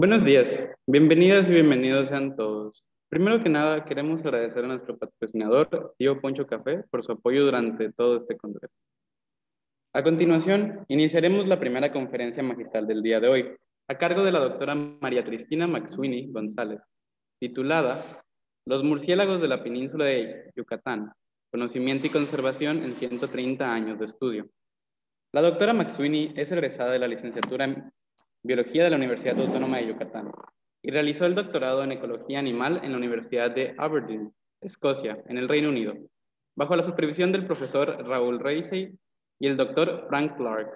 Buenos días, bienvenidas y bienvenidos sean todos. Primero que nada, queremos agradecer a nuestro patrocinador, Tío Poncho Café, por su apoyo durante todo este congreso. A continuación, iniciaremos la primera conferencia magistral del día de hoy, a cargo de la doctora María Cristina Maxwini González, titulada Los murciélagos de la península de Yucatán, conocimiento y conservación en 130 años de estudio. La doctora Maxwini es egresada de la licenciatura en Biología de la Universidad Autónoma de Yucatán, y realizó el doctorado en Ecología Animal en la Universidad de Aberdeen, Escocia, en el Reino Unido, bajo la supervisión del profesor Raúl Reisey y el doctor Frank Clark.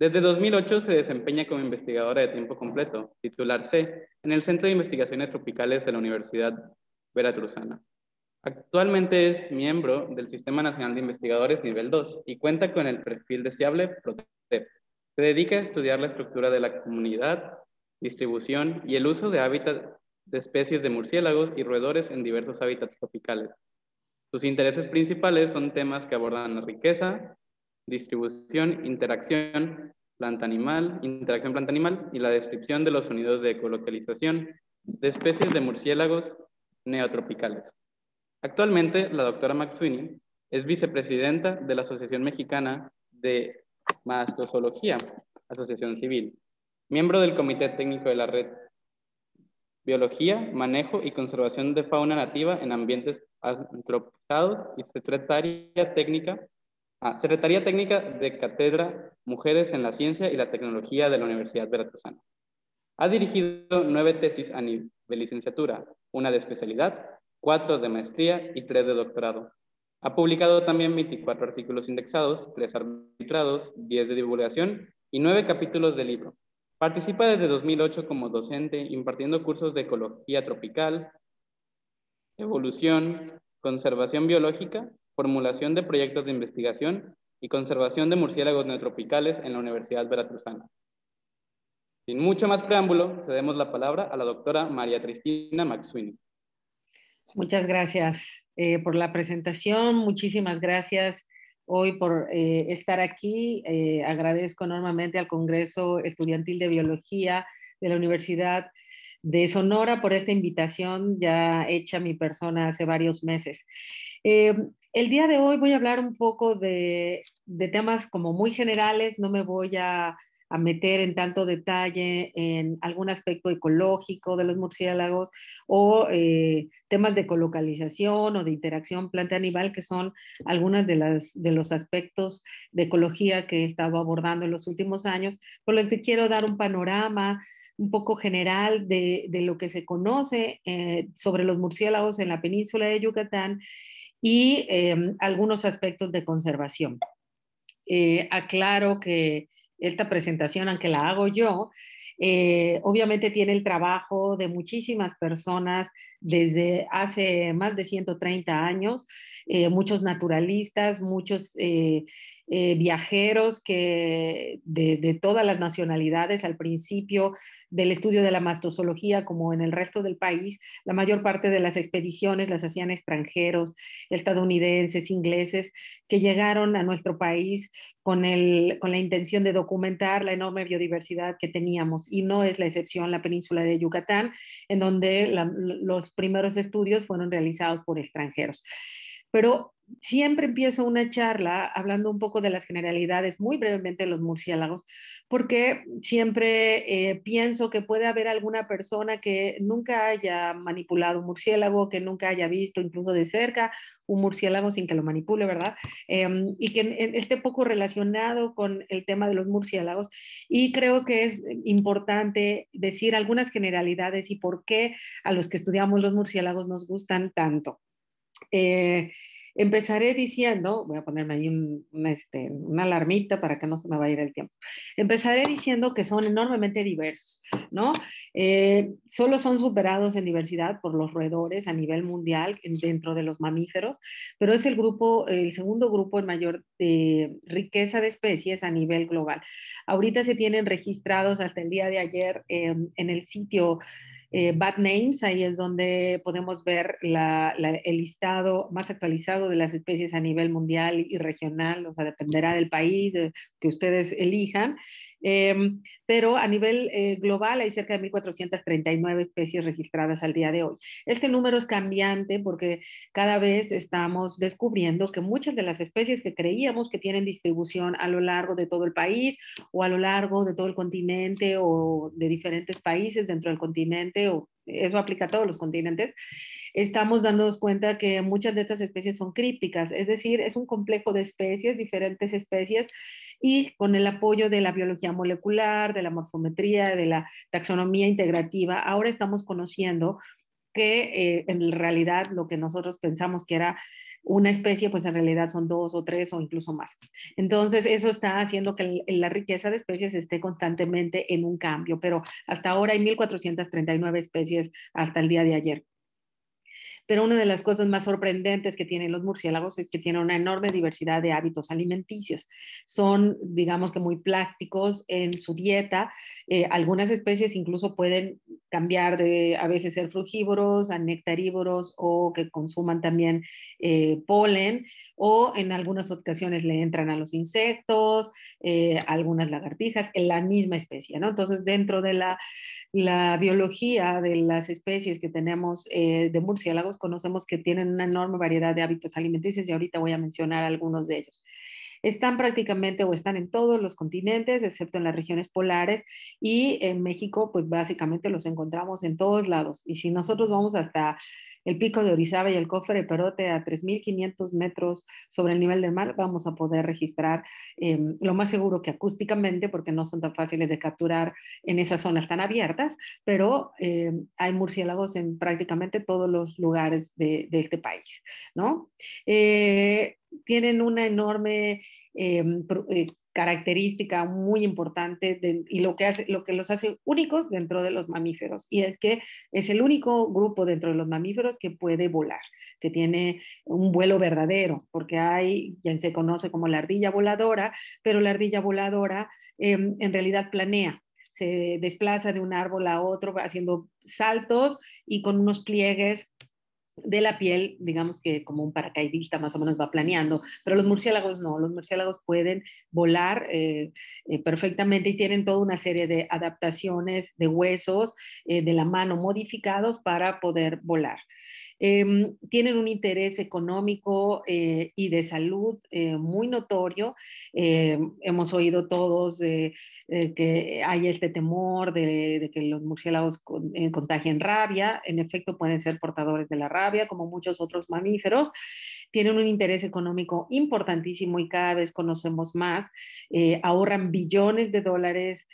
Desde 2008 se desempeña como investigadora de tiempo completo, titular C, en el Centro de Investigaciones Tropicales de la Universidad Veracruzana. Actualmente es miembro del Sistema Nacional de Investigadores Nivel 2 y cuenta con el perfil deseable PROTEP. Se dedica a estudiar la estructura de la comunidad, distribución y el uso de hábitat de especies de murciélagos y roedores en diversos hábitats tropicales. Sus intereses principales son temas que abordan la riqueza, distribución, interacción, planta animal, interacción planta animal y la descripción de los sonidos de ecolocalización de especies de murciélagos neotropicales. Actualmente, la doctora Maxwini es vicepresidenta de la Asociación Mexicana de mastozoología, asociación civil. Miembro del Comité Técnico de la Red Biología, Manejo y Conservación de Fauna Nativa en Ambientes Antropizados y Secretaria Técnica, ah, Secretaría Técnica de Cátedra Mujeres en la Ciencia y la Tecnología de la Universidad Veracruzana. Ha dirigido nueve tesis a nivel de licenciatura, una de especialidad, cuatro de maestría y tres de doctorado. Ha publicado también 24 artículos indexados, tres arbitrados, 10 de divulgación y 9 capítulos de libro. Participa desde 2008 como docente impartiendo cursos de ecología tropical, evolución, conservación biológica, formulación de proyectos de investigación y conservación de murciélagos neotropicales en la Universidad Veracruzana. Sin mucho más preámbulo, cedemos la palabra a la doctora María Cristina Maxwini. Muchas gracias, eh, por la presentación. Muchísimas gracias hoy por eh, estar aquí. Eh, agradezco enormemente al Congreso Estudiantil de Biología de la Universidad de Sonora por esta invitación ya hecha mi persona hace varios meses. el día de hoy voy a hablar un poco de, temas como muy generales, no me voy a a meter en tanto detalle en algún aspecto ecológico de los murciélagos o eh, temas de colocalización o de interacción planta-animal, que son algunas de, las, de los aspectos de ecología que he estado abordando en los últimos años, por lo que quiero dar un panorama un poco general de, lo que se conoce eh, sobre los murciélagos en la península de Yucatán y em, algunos aspectos de conservación. Eh, aclaro que esta presentación, aunque la hago yo, eh, obviamente tiene el trabajo de muchísimas personas desde hace más de 130 años, eh, muchos naturalistas, muchos eh, eh, viajeros que de, todas las nacionalidades al principio del estudio de la mastozoología, como en el resto del país, la mayor parte de las expediciones las hacían extranjeros, estadounidenses, ingleses, que llegaron a nuestro país con, el, con la intención de documentar la enorme biodiversidad que teníamos. Y no es la excepción la península de Yucatán, en donde los primeros estudios fueron realizados por extranjeros. Pero siempre empiezo una charla hablando un poco de las generalidades, muy brevemente de los murciélagos, porque siempre eh, pienso que puede haber alguna persona que nunca haya manipulado un murciélago, que nunca haya visto incluso de cerca un murciélago sin que lo manipule, ¿verdad? Em, y que esté poco relacionado con el tema de los murciélagos. Y creo que es importante decir algunas generalidades y por qué a los que estudiamos los murciélagos nos gustan tanto. Eh, Empezaré diciendo, voy a ponerme ahí este, una alarmita para que no se me vaya el tiempo. Empezaré diciendo que son enormemente diversos, ¿no? Eh, solo son superados en diversidad por los roedores a nivel mundial dentro de los mamíferos, pero es el grupo, el segundo grupo en mayor de eh, riqueza de especies a nivel global. Ahorita se tienen registrados hasta el día de ayer em, en el sitio eh, bad Names, ahí es donde podemos ver el listado más actualizado de las especies a nivel mundial y regional, o sea, dependerá del país que ustedes elijan. Em, pero a nivel eh, global hay cerca de 1.439 especies registradas al día de hoy. Este número es cambiante porque cada vez estamos descubriendo que muchas de las especies que creíamos que tienen distribución a lo largo de todo el país o a lo largo de todo el continente o de diferentes países dentro del continente o eso aplica a todos los continentes, estamos dándonos cuenta que muchas de estas especies son crípticas, es decir, es un complejo de especies, diferentes especies y con el apoyo de la biología molecular, de la morfometría, de la taxonomía integrativa, ahora estamos conociendo que eh, en realidad lo que nosotros pensamos que era una especie, pues en realidad son dos o tres o incluso más. Entonces, eso está haciendo que la riqueza de especies esté constantemente en un cambio, pero hasta ahora hay 1.439 especies hasta el día de ayer. Pero una de las cosas más sorprendentes que tienen los murciélagos es que tienen una enorme diversidad de hábitos alimenticios. Son, digamos que, muy plásticos en su dieta. Eh, algunas especies incluso pueden cambiar de a veces ser frugívoros a nectarívoros o que consuman también eh, polen o en algunas ocasiones le entran a los insectos, eh, algunas lagartijas, en la misma especie, ¿no? Entonces, dentro de la, la biología de las especies que tenemos de murciélagos, conocemos que tienen una enorme variedad de hábitos alimenticios y ahorita voy a mencionar algunos de ellos están prácticamente o están en todos los continentes, excepto en las regiones polares, y en México, pues básicamente los encontramos en todos lados. Y si nosotros vamos hasta el pico de Orizaba y el cofre de Perote a 3.500 metros sobre el nivel del mar, vamos a poder registrar em, lo más seguro que acústicamente, porque no son tan fáciles de capturar en esas zonas tan abiertas, pero em, hay murciélagos en prácticamente todos los lugares de, este país, ¿no? Eh, tienen una enorme em, eh, característica muy importante y lo que, hace, lo que los hace únicos dentro de los mamíferos. Y es que es el único grupo dentro de los mamíferos que puede volar, que tiene un vuelo verdadero, porque hay quien se conoce como la ardilla voladora, pero la ardilla voladora em, en realidad planea, se desplaza de un árbol a otro haciendo saltos y con unos pliegues de la piel, digamos que como un paracaidista más o menos va planeando, pero los murciélagos no, los murciélagos pueden volar eh, eh, perfectamente y tienen toda una serie de adaptaciones de huesos eh, de la mano modificados para poder volar. Em, tienen un interés económico eh, y de salud eh, muy notorio. Em, hemos oído todos eh, que hay este temor de, que los murciélagos contagien rabia. En efecto, pueden ser portadores de la rabia, como muchos otros mamíferos. Tienen un interés económico importantísimo y cada vez conocemos más. ahorran billones de dólares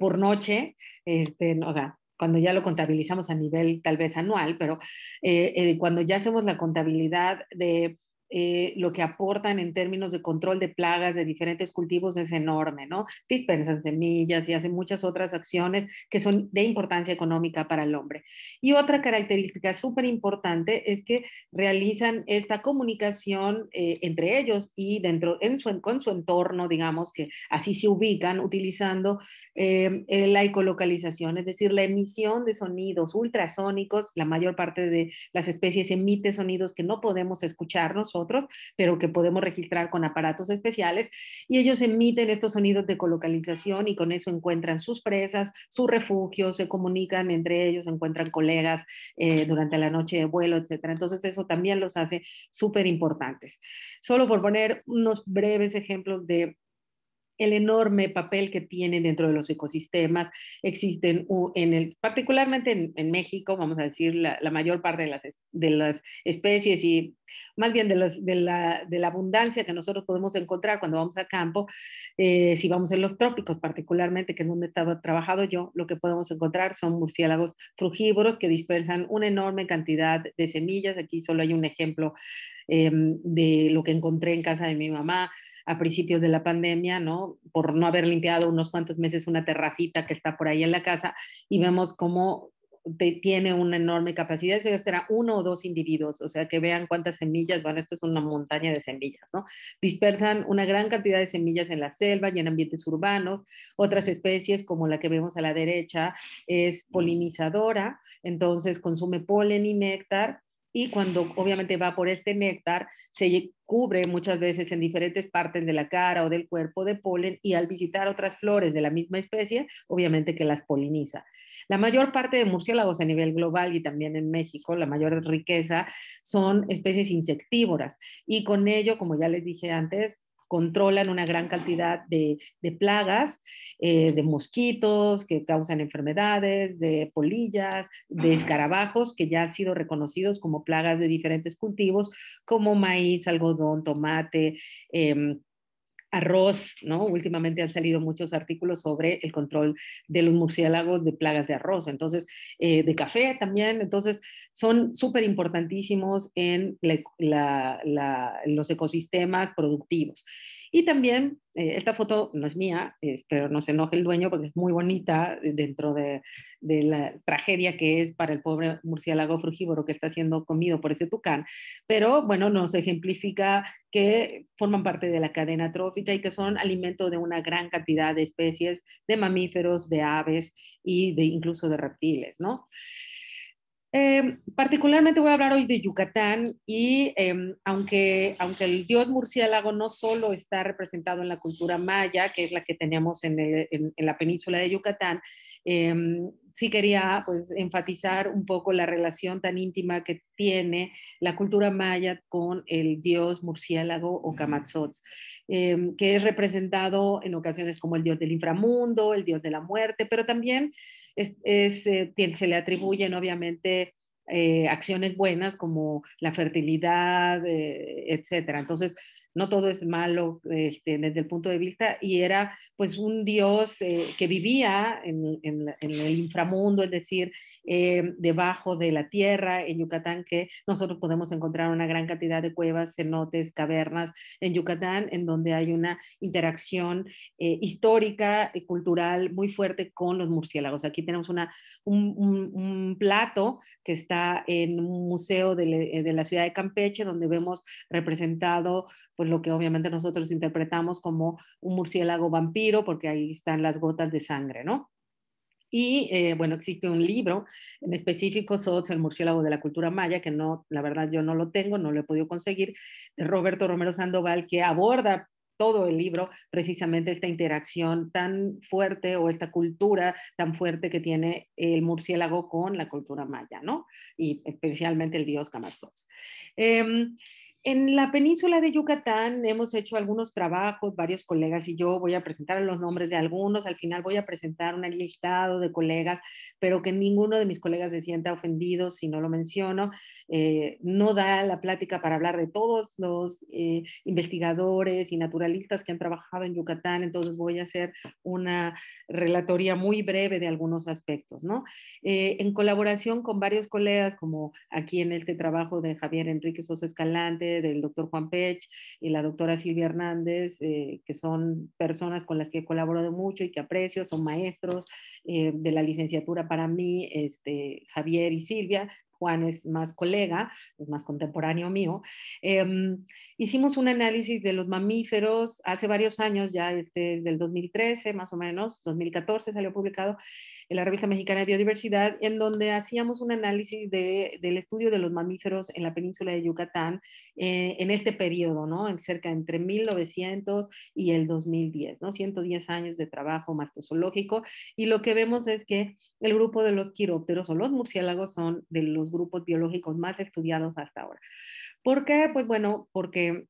por noche. Este, o sea, cuando ya lo contabilizamos a nivel tal vez anual, pero eh, eh, cuando ya hacemos la contabilidad de eh, lo que aportan en términos de control de plagas de diferentes cultivos es enorme, ¿no? Dispersan semillas y hacen muchas otras acciones que son de importancia económica para el hombre. Y otra característica súper importante es que realizan esta comunicación eh, entre ellos y dentro, en su, con su entorno, digamos que así se ubican utilizando eh, la ecolocalización, es decir, la emisión de sonidos ultrasónicos. La mayor parte de las especies emite sonidos que no podemos escucharnos otros, pero que podemos registrar con aparatos especiales. Y ellos emiten estos sonidos de colocalización y con eso encuentran sus presas, su refugio, se comunican entre ellos, encuentran colegas eh, durante la noche de vuelo, etcétera. Entonces eso también los hace súper importantes. Solo por poner unos breves ejemplos de el enorme papel que tienen dentro de los ecosistemas. Existen, en el, particularmente en, México, vamos a decir, la, mayor parte de las, de las especies y más bien de, la, abundancia que nosotros podemos encontrar cuando vamos a campo, eh, si vamos en los trópicos particularmente, que es donde estaba trabajado yo, lo que podemos encontrar son murciélagos frugívoros que dispersan una enorme cantidad de semillas. Aquí solo hay un ejemplo em, de lo que encontré en casa de mi mamá a principios de la pandemia, ¿no? Por no haber limpiado unos cuantos meses una terracita que está por ahí en la casa y vemos cómo tiene una enorme capacidad de gastar a uno o dos individuos, o sea, que vean cuántas semillas van, esto es una montaña de semillas, ¿no? Dispersan una gran cantidad de semillas en la selva y en ambientes urbanos. Otras especies, como la que vemos a la derecha, es polinizadora, entonces consume polen y néctar y cuando obviamente va por este néctar, se cubre muchas veces en diferentes partes de la cara o del cuerpo de polen y al visitar otras flores de la misma especie, obviamente que las poliniza. La mayor parte de murciélagos a nivel global y también en México, la mayor riqueza son especies insectívoras y con ello, como ya les dije antes, controlan una gran cantidad de, plagas, eh, de mosquitos que causan enfermedades, de polillas, de escarabajos que ya han sido reconocidos como plagas de diferentes cultivos como maíz, algodón, tomate. Em, arroz, ¿no? Últimamente han salido muchos artículos sobre el control de los murciélagos de plagas de arroz, entonces, eh, de café también, entonces, son súper importantísimos en los ecosistemas productivos. Y también, eh, esta foto no es mía, espero pero no se enoje el dueño porque es muy bonita eh, dentro de, la tragedia que es para el pobre murciélago frugívoro que está siendo comido por ese tucán. Pero bueno, nos ejemplifica que forman parte de la cadena trófica y que son alimento de una gran cantidad de especies de mamíferos, de aves y de incluso de reptiles, ¿no? Em, particularmente voy a hablar hoy de Yucatán y em, aunque, aunque el dios murciélago no solo está representado en la cultura maya, que es la que tenemos en, la península de Yucatán, em, sí quería pues, enfatizar un poco la relación tan íntima que tiene la cultura maya con el dios murciélago o Camazotz, que es representado en ocasiones como el dios del inframundo, el dios de la muerte, pero también es, eh, se le atribuyen obviamente eh, acciones buenas como la fertilidad, eh, etcétera. Entonces, no todo es malo este, desde el punto de vista, y era pues un dios eh, que vivía en, el inframundo, es decir, eh, debajo de la tierra, en Yucatán, que nosotros podemos encontrar una gran cantidad de cuevas, cenotes, cavernas en Yucatán, en donde hay una interacción eh, histórica y cultural muy fuerte con los murciélagos. Aquí tenemos una, un, plato que está en un museo de la ciudad de Campeche, donde vemos representado pues lo que obviamente nosotros interpretamos como un murciélago vampiro, porque ahí están las gotas de sangre, ¿no? Y eh, bueno, existe un libro en específico, Sots, el murciélago de la cultura maya, que no, la verdad yo no lo tengo, no lo he podido conseguir, de Roberto Romero Sandoval, que aborda todo el libro precisamente esta interacción tan fuerte o esta cultura tan fuerte que tiene el murciélago con la cultura maya, ¿no? Y especialmente el dios Kamatsots. Eh, em, en la península de Yucatán hemos hecho algunos trabajos, varios colegas y yo voy a presentar los nombres de algunos, al final voy a presentar un listado de colegas, pero que ninguno de mis colegas se sienta ofendido si no lo menciono. Eh, no da la plática para hablar de todos los eh, investigadores y naturalistas que han trabajado en Yucatán, entonces voy a hacer una relatoría muy breve de algunos aspectos, ¿no? Eh, en colaboración con varios colegas, como aquí en este trabajo de Javier Enrique Sosa Escalante, del doctor Juan Pech y la doctora Silvia Hernández, eh, que son personas con las que he colaborado mucho y que aprecio, son maestros eh, de la licenciatura para mí, este, Javier y Silvia, Juan es más colega, es más contemporáneo mío, em, hicimos un análisis de los mamíferos hace varios años, ya desde, el 2013 más o menos, 2014 salió publicado en la Revista Mexicana de Biodiversidad, en donde hacíamos un análisis del estudio de los mamíferos en la península de Yucatán eh, en este periodo, ¿no? En cerca entre 1900 y el 2010, ¿no? 110 años de trabajo martozoológico y lo que vemos es que el grupo de los quirópteros o los murciélagos son de los grupos biológicos más estudiados hasta ahora. ¿Por qué? Pues bueno, porque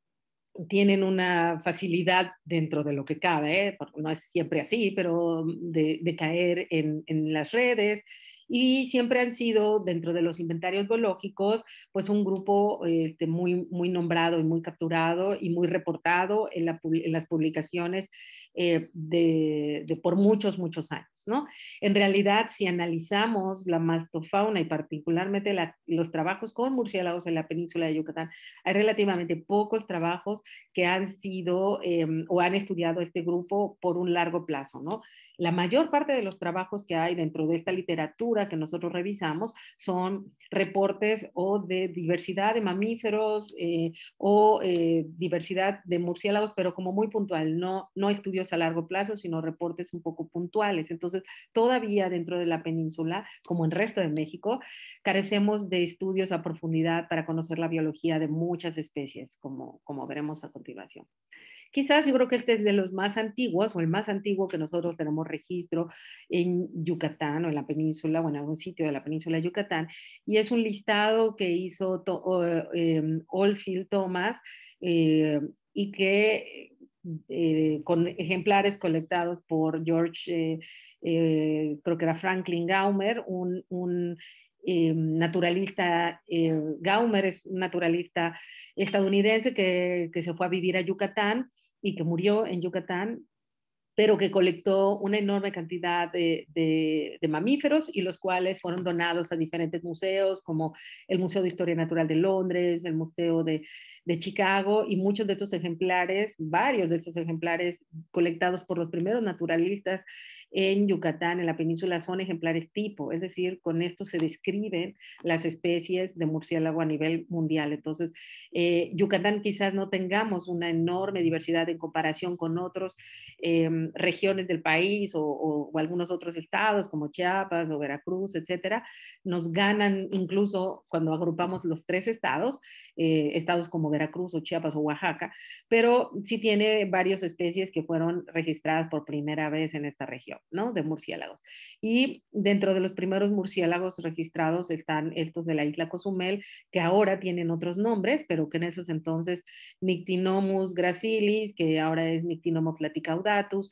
tienen una facilidad dentro de lo que cabe, no es siempre así, pero de, caer en, las redes y siempre han sido dentro de los inventarios biológicos pues un grupo este, muy, muy nombrado y muy capturado y muy reportado en las publicaciones eh, de, por muchos, muchos años. ¿no? En realidad, si analizamos la mastofauna y particularmente los trabajos con murciélagos en la península de Yucatán, hay relativamente pocos trabajos que han sido em, o han estudiado este grupo por un largo plazo. ¿no? La mayor parte de los trabajos que hay dentro de esta literatura que nosotros revisamos son reportes o de diversidad de mamíferos eh, o eh, diversidad de murciélagos, pero como muy puntual, no, no estudios a largo plazo, sino reportes un poco puntuales. Entonces, todavía dentro de la península, como en el resto de México, carecemos de estudios a profundidad para conocer la biología de muchas especies, como, como veremos a continuación. Quizás yo creo que este es de los más antiguos o el más antiguo que nosotros tenemos registro en Yucatán o en la península o en algún sitio de la península de Yucatán. Y es un listado que hizo eh, em, Oldfield Thomas eh, y que eh, con ejemplares colectados por George, eh, eh, creo que era Franklin Gaumer, un, naturalista, Gaumer es un naturalista estadounidense que, que, se fue a vivir a Yucatán y que murió en Yucatán pero que colectó una enorme cantidad de, de, mamíferos y los cuales fueron donados a diferentes museos, como el Museo de Historia Natural de Londres, el Museo de, de Chicago, y muchos de estos ejemplares, varios de estos ejemplares colectados por los primeros naturalistas en Yucatán, en la península, son ejemplares tipo, es decir, con esto se describen las especies de murciélago a nivel mundial. Entonces, eh, Yucatán quizás no tengamos una enorme diversidad en comparación con otros. Eh, Em, regiones del país o, algunos otros estados como Chiapas o Veracruz, etcétera, nos ganan incluso cuando agrupamos los tres estados, eh, estados como Veracruz o Chiapas o Oaxaca, pero sí tiene varias especies que fueron registradas por primera vez en esta región, ¿no? De murciélagos. Y dentro de los primeros murciélagos registrados están estos de la isla Cozumel, que ahora tienen otros nombres, pero que en esos entonces Nictinomus gracilis, que ahora es Nictinomus platicaudatus,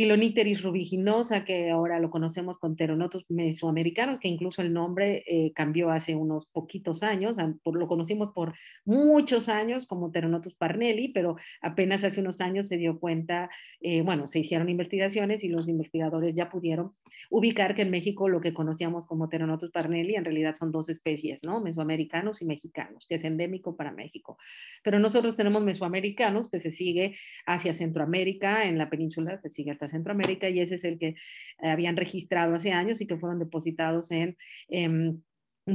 Piloniteris rubiginosa, que ahora lo conocemos con pteronotus mesoamericanos, que incluso el nombre eh, cambió hace unos poquitos años, por, lo conocimos por muchos años como pteronotus parnelli, pero apenas hace unos años se dio cuenta, eh, bueno, se hicieron investigaciones y los investigadores ya pudieron ubicar que en México lo que conocíamos como pteronotus parnelli en realidad son dos especies, ¿no? Mesoamericanos y mexicanos, que es endémico para México. Pero nosotros tenemos mesoamericanos que se sigue hacia Centroamérica, en la península se sigue hasta Centroamérica y ese es el que habían registrado hace años y que fueron depositados en...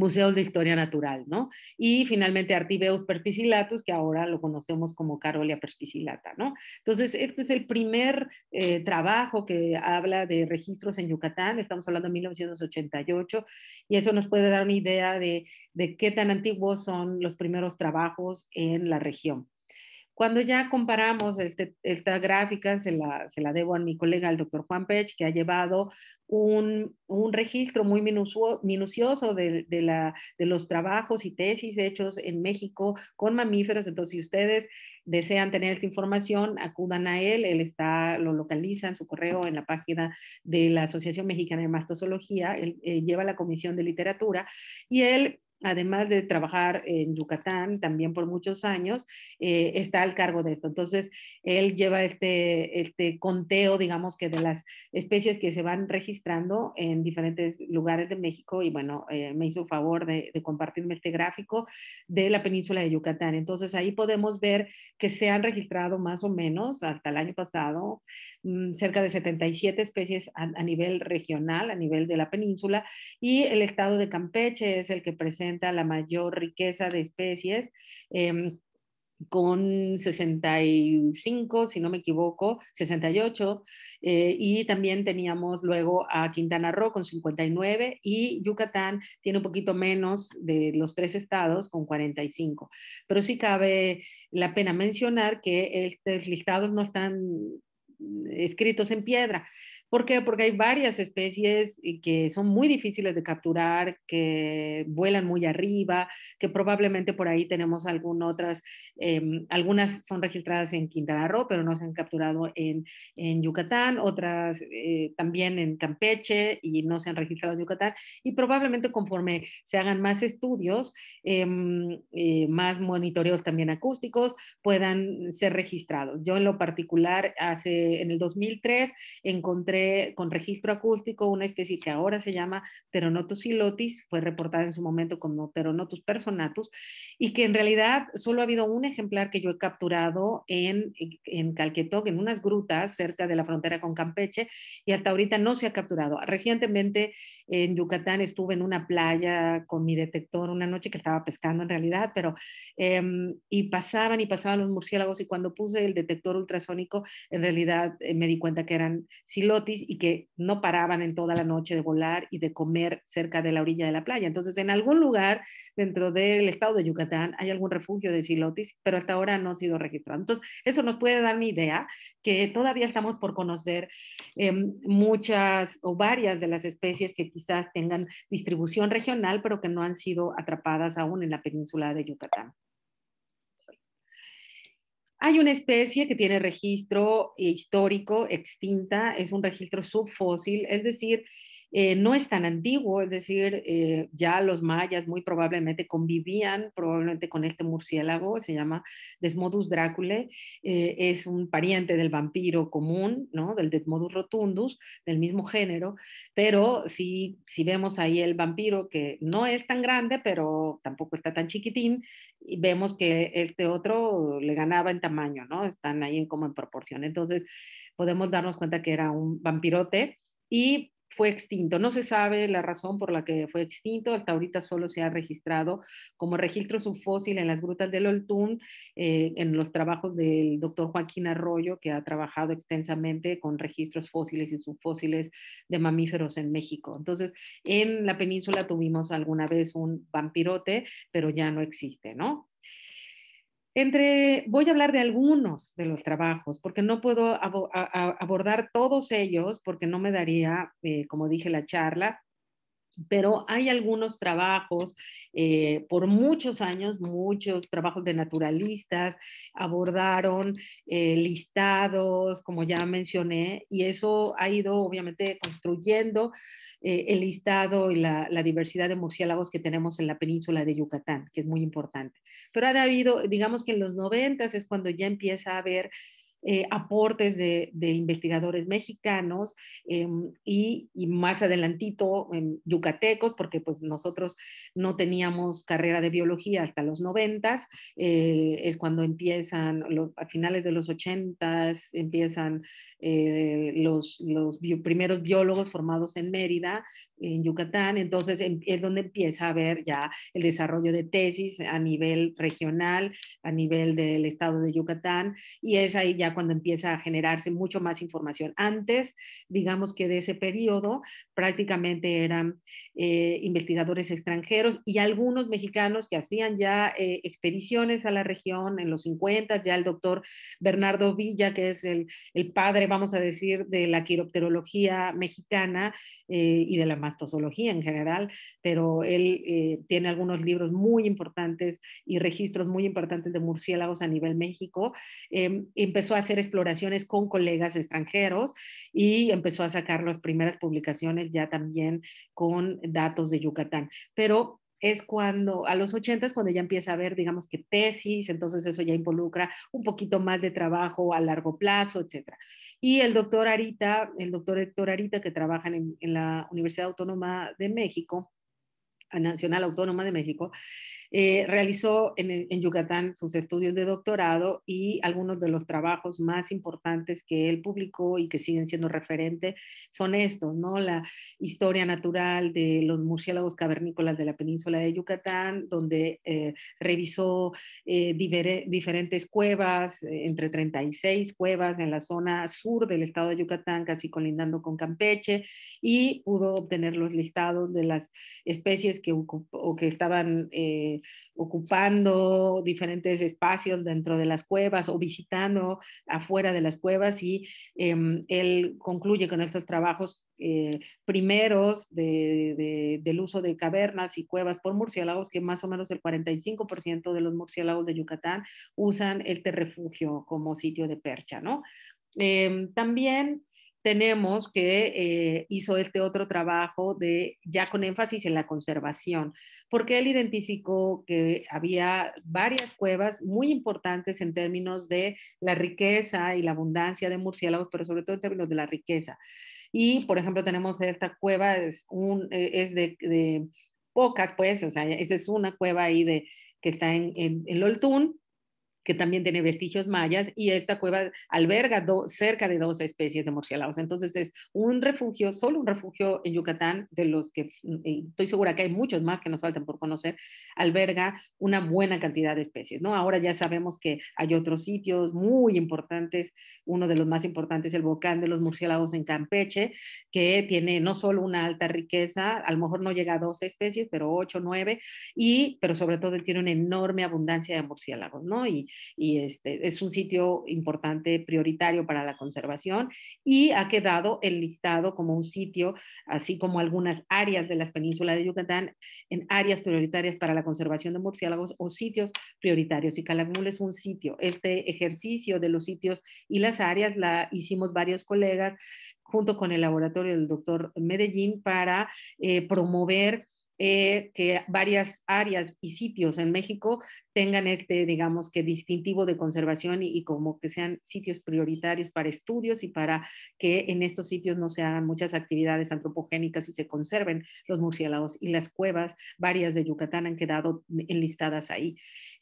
museos de historia natural, ¿no? Y finalmente Artibeus perspicillatus, que ahora lo conocemos como Carolia perspicillata, ¿no? Entonces, este es el primer eh, trabajo que habla de registros en Yucatán, estamos hablando de 1988, y eso nos puede dar una idea de qué tan antiguos son los primeros trabajos en la región. Cuando ya comparamos esta gráfica, se la, se la, debo a mi colega, el doctor Juan Pech, que ha llevado un, un registro muy minucioso de, de, la, de los trabajos y tesis hechos en México con mamíferos. Entonces, si ustedes desean tener esta información, acudan a él, él está, lo localiza en su correo en la página de la Asociación Mexicana de Mastozoología, él eh, lleva la Comisión de Literatura y él además de trabajar en Yucatán también por muchos años, eh, está al cargo de esto. Entonces, él lleva este, este conteo, digamos que de las especies que se van registrando en diferentes lugares de México y bueno, eh, me hizo favor de, compartirme este gráfico de la península de Yucatán. Entonces, ahí podemos ver que se han registrado más o menos hasta el año pasado mm, cerca de 77 especies a nivel regional, a nivel de la península, y el estado de Campeche es el que presenta la mayor riqueza de especies. Em, con 65, si no me equivoco, 68, eh, y también teníamos luego a Quintana Roo con 59 y Yucatán tiene un poquito menos de los tres estados con 45. Pero sí cabe la pena mencionar que estos listados no están mm, escritos en piedra. ¿Por qué? Porque hay varias especies eh, que son muy difíciles de capturar, que vuelan muy arriba, que probablemente por ahí tenemos algunas otras, em, algunas son registradas en Quintana Roo, pero no se han capturado en, Yucatán, otras eh, también en Campeche y no se han registrado en Yucatán. Y probablemente conforme se hagan más estudios, em, eh, más monitoreos también acústicos, puedan ser registrados. Yo en lo particular, hace, en el 2003 encontré con registro acústico, una especie que ahora se llama Pteronotus silotis fue reportada en su momento como Pteronotus personatus, y que en realidad solo ha habido un ejemplar que yo he capturado en, en Calquetoc, en unas grutas cerca de la frontera con Campeche, y hasta ahorita no se ha capturado. Recientemente en Yucatán estuve en una playa con mi detector una noche que estaba pescando en realidad, pero em, y pasaban y pasaban los murciélagos y cuando puse el detector ultrasónico, en realidad eh, me di cuenta que eran silotis y que no paraban en toda la noche de volar y de comer cerca de la orilla de la playa. Entonces, en algún lugar dentro del estado de Yucatán hay algún refugio de silotis, pero hasta ahora no ha sido registrado. Entonces, eso nos puede dar una idea que todavía estamos por conocer em, muchas o varias de las especies que quizás tengan distribución regional, pero que no han sido atrapadas aún en la península de Yucatán. Hay una especie que tiene registro histórico extinta, es un registro subfósil, es decir, eh, no es tan antiguo, es decir, eh, ya los mayas muy probablemente convivían probablemente con este murciélago, se llama Desmodus Drácule, eh, es un pariente del vampiro común, ¿no? del Desmodus rotundus, del mismo género, pero si, si vemos ahí el vampiro que no es tan grande, pero tampoco está tan chiquitín, y vemos que este otro le ganaba en tamaño, ¿no? están ahí en, como en proporción, entonces podemos darnos cuenta que era un vampirote. Y fue extinto. No se sabe la razón por la que fue extinto. Hasta ahorita solo se ha registrado como registro su fósil en las grutas del Oltún, eh, en los trabajos del doctor Joaquín Arroyo, que ha trabajado extensamente con registros fósiles y subfósiles de mamíferos en México. Entonces, en la península tuvimos alguna vez un vampirote, pero ya no existe, ¿no? Entre, voy a hablar de algunos de los trabajos, porque no puedo abordar todos ellos, porque no me daría, eh, como dije, la charla, pero hay algunos trabajos eh, por muchos años, muchos trabajos de naturalistas abordaron eh, listados, como ya mencioné, y eso ha ido obviamente construyendo eh, el listado y la, la, diversidad de murciélagos que tenemos en la península de Yucatán, que es muy importante. Pero ha habido, digamos que en los noventas es cuando ya empieza a haber eh, aportes de, investigadores mexicanos em, y, más adelantito en yucatecos, porque pues nosotros no teníamos carrera de biología hasta los noventas, eh, es cuando empiezan, a finales de los ochentas, empiezan eh, los, primeros biólogos formados en Mérida en Yucatán, entonces em, es donde empieza a ver ya el desarrollo de tesis a nivel regional, a nivel del estado de Yucatán, y es ahí ya cuando empieza a generarse mucho más información. Antes, digamos que de ese periodo, prácticamente eran eh, investigadores extranjeros y algunos mexicanos que hacían ya eh, expediciones a la región en los 50, ya el doctor Bernardo Villa, que es el, el padre, vamos a decir, de la quiropterología mexicana, eh, y de la mastozoología en general, pero él eh, tiene algunos libros muy importantes y registros muy importantes de murciélagos a nivel México. Em, empezó a hacer exploraciones con colegas extranjeros y empezó a sacar las primeras publicaciones ya también con datos de Yucatán. Pero es cuando, a los 80 cuando ya empieza a ver digamos que tesis, entonces eso ya involucra un poquito más de trabajo a largo plazo, etcétera. Y el doctor Arita, el doctor Héctor Arita, que trabaja en, la Universidad Autónoma de México, Nacional Autónoma de México, eh, realizó eh, en, Yucatán sus estudios de doctorado y algunos de los trabajos más importantes que él publicó y que siguen siendo referente son estos, ¿no? La historia natural de los murciélagos cavernícolas de la península de Yucatán, donde eh, revisó diferentes cuevas, entre 36 cuevas en la zona sur del estado de Yucatán, casi colindando con Campeche, y pudo obtener los listados de las especies que, que estaban... Eh, eh, ocupando diferentes espacios dentro de las cuevas o visitando afuera de las cuevas y em, él concluye con estos trabajos eh, primeros de, del uso de cavernas y cuevas por murciélagos, que más o menos el 45% de los murciélagos de Yucatán usan este refugio como sitio de percha, ¿no? Em, también tenemos que eh, hizo este otro trabajo de ya con énfasis en la conservación, porque él identificó que había varias cuevas muy importantes en términos de la riqueza y la abundancia de murciélagos, pero sobre todo en términos de la riqueza. Y, por ejemplo, tenemos esta cueva, es, un, eh, es de, pocas, pues, o sea, esa es una cueva ahí de, que está en, el en Loltún, que también tiene vestigios mayas, y esta cueva alberga cerca de 12 especies de murciélagos. Entonces es un refugio, solo un refugio en Yucatán, de los que eh, estoy segura que hay muchos más que nos faltan por conocer, alberga una buena cantidad de especies. ¿no? Ahora ya sabemos que hay otros sitios muy importantes, uno de los más importantes, es el volcán de los murciélagos en Campeche, que tiene no solo una alta riqueza, a lo mejor no llega a 12 especies, pero 8, 9, y, pero sobre todo tiene una enorme abundancia de murciélagos, ¿no? Y y este, es un sitio importante, prioritario para la conservación y ha quedado listado como un sitio, así como algunas áreas de la península de Yucatán, en áreas prioritarias para la conservación de murciélagos o sitios prioritarios. Y Calakmul es un sitio. Este ejercicio de los sitios y las áreas la hicimos varios colegas junto con el laboratorio del doctor Medellín para eh, promover eh, que varias áreas y sitios en México tengan este, digamos que distintivo de conservación y, y, como que sean sitios prioritarios para estudios y para que en estos sitios no se hagan muchas actividades antropogénicas y se conserven los murciélagos y las cuevas, varias de Yucatán han quedado enlistadas ahí.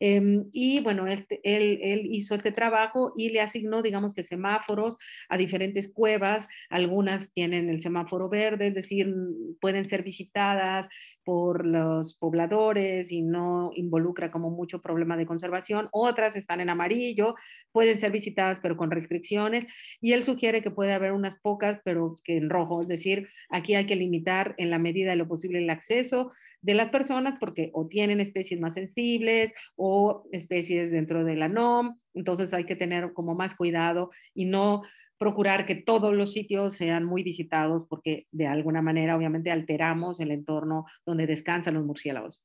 Em, y bueno, él, él, hizo este trabajo y le asignó, digamos que semáforos a diferentes cuevas. Algunas tienen el semáforo verde, es decir, pueden ser visitadas por los pobladores y no involucra como mucho problema de conservación. Otras están en amarillo, pueden ser visitadas pero con restricciones. Y él sugiere que puede haber unas pocas, pero que en rojo, es decir, aquí hay que limitar en la medida de lo posible el acceso de las personas porque o tienen especies más sensibles o especies dentro de la NOM, entonces hay que tener como más cuidado y no procurar que todos los sitios sean muy visitados porque de alguna manera obviamente alteramos el entorno donde descansan los murciélagos